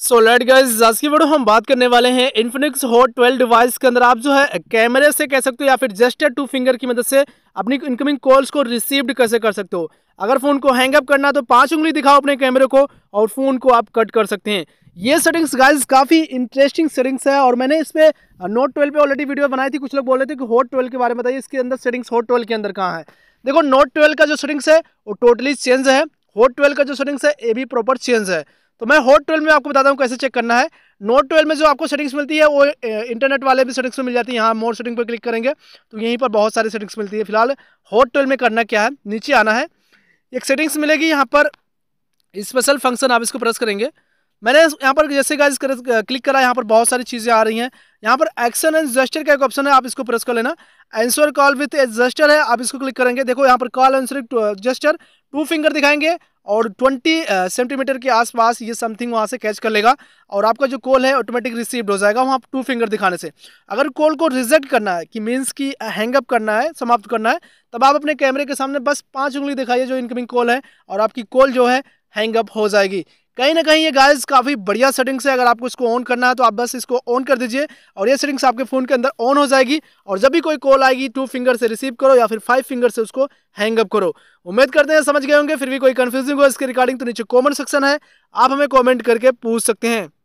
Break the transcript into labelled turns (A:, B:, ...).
A: so let guys आज की video हम बात करने वाले हैं इन्फिनिक्स हॉट ट्वेल्व डिवाइस के अंदर आप जो है कैमरे से कह सकते हो या फिर जस्ट टू फिंगर की मदद से अपनी इनकमिंग कॉल्स को रिसीव्ड कैसे कर सकते हो अगर फ़ोन को हैंग अप करना तो पांच उंगली दिखाओ अपने कैमरे को और फ़ोन को आप कट कर सकते हैं ये सेटिंग्स गाइज काफ़ी इंटरेस्टिंग सेटिंग्स है और मैंने इस पर नोट ट्वेल्व पे ऑलरेडी वीडियो बनाई थी कुछ लोग बोल रहे थे कि हॉट ट्वेल्व के बारे में बताइए इसके अंदर सेटिंग्स हॉट ट्वेल्व के अंदर कहाँ है देखो नोट ट्वेल्व का जो सेटिंग्स है वो टोटली चेंज है हॉट ट्वेल्व का जो सेटिंग्स है ये भी प्रॉपर चेंज है तो मैं होट ट्वेल्व में आपको बताता हूँ कैसे चेक करना है नोट ट्वेल्व में जो आपको सेटिंग्स मिलती है वो इंटरनेट वाले भी सेटिंग्स में मिल जाती है यहाँ मोर सेटिंग पर क्लिक करेंगे तो यहीं पर बहुत सारी सेटिंग्स मिलती है फिलहाल होट ट्वेल्व में करना क्या है नीचे आना है एक सेटिंग्स मिलेगी यहाँ पर स्पेशल फंक्शन आप इसको प्रेस करेंगे मैंने यहाँ पर जैसे गाइज क्लिक करा यहाँ पर बहुत सारी चीज़ें आ रही हैं यहाँ पर एक्शन एंड जस्टर का एक ऑप्शन है आप इसको प्रेस कर लेना एंसर कॉल विथ जस्टर है आप इसको क्लिक करेंगे देखो यहाँ पर call answer gesture two finger दिखाएंगे और 20 सेंटीमीटर के आसपास ये समथिंग वहाँ से कैच कर लेगा और आपका जो कॉल है ऑटोमेटिक रिसीव्ड हो जाएगा वहाँ टू फिंगर दिखाने से अगर कॉल को रिजेक्ट करना है कि मीन्स कि हैंगअप करना है समाप्त करना है तब आप अपने कैमरे के सामने बस पाँच उंगली दिखाइए जो इनकमिंग कॉल है और आपकी कॉल जो है हैंगअप हो जाएगी कहीं ना कहीं ये गाइस काफ़ी बढ़िया सेटिंग्स है अगर आपको इसको ऑन करना है तो आप बस इसको ऑन कर दीजिए और ये सेटिंग्स आपके फ़ोन के अंदर ऑन हो जाएगी और जब भी कोई कॉल आएगी टू फिंगर से रिसीव करो या फिर फाइव फिंगर से उसको हैंग अप करो उम्मीद करते हैं समझ गए होंगे फिर भी कोई कन्फ्यूजिंग हो इसके रिगार्डिंग तो नीचे कॉमेंट सेक्शन है आप हमें कॉमेंट करके पूछ सकते हैं